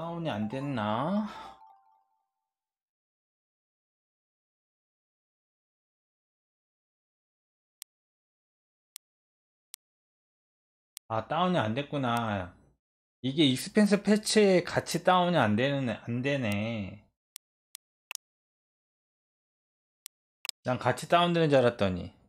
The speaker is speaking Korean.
다운이 안 됐나? 아 다운이 안 됐구나 이게 익스펜스 패치에 같이 다운이 안 되는 안 되네 난 같이 다운되는 줄 알았더니